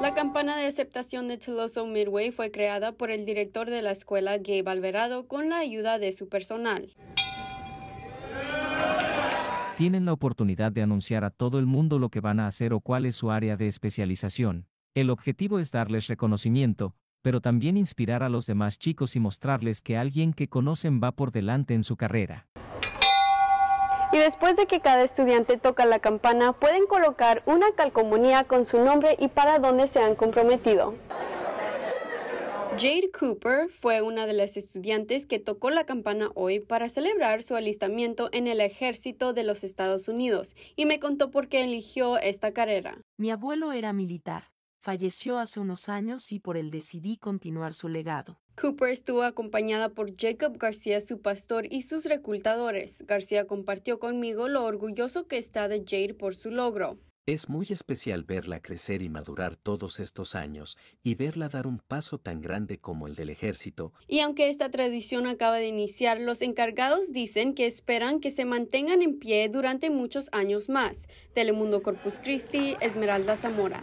La campana de aceptación de Toloso Midway fue creada por el director de la escuela, Gabe Alverado, con la ayuda de su personal. Tienen la oportunidad de anunciar a todo el mundo lo que van a hacer o cuál es su área de especialización. El objetivo es darles reconocimiento, pero también inspirar a los demás chicos y mostrarles que alguien que conocen va por delante en su carrera y después de que cada estudiante toca la campana pueden colocar una calcomanía con su nombre y para dónde se han comprometido. Jade Cooper fue una de las estudiantes que tocó la campana hoy para celebrar su alistamiento en el ejército de los Estados Unidos y me contó por qué eligió esta carrera. Mi abuelo era militar falleció hace unos años y por él decidí continuar su legado. Cooper estuvo acompañada por Jacob García, su pastor, y sus reclutadores. García compartió conmigo lo orgulloso que está de Jade por su logro. Es muy especial verla crecer y madurar todos estos años y verla dar un paso tan grande como el del ejército. Y aunque esta tradición acaba de iniciar, los encargados dicen que esperan que se mantengan en pie durante muchos años más. Telemundo Corpus Christi, Esmeralda Zamora.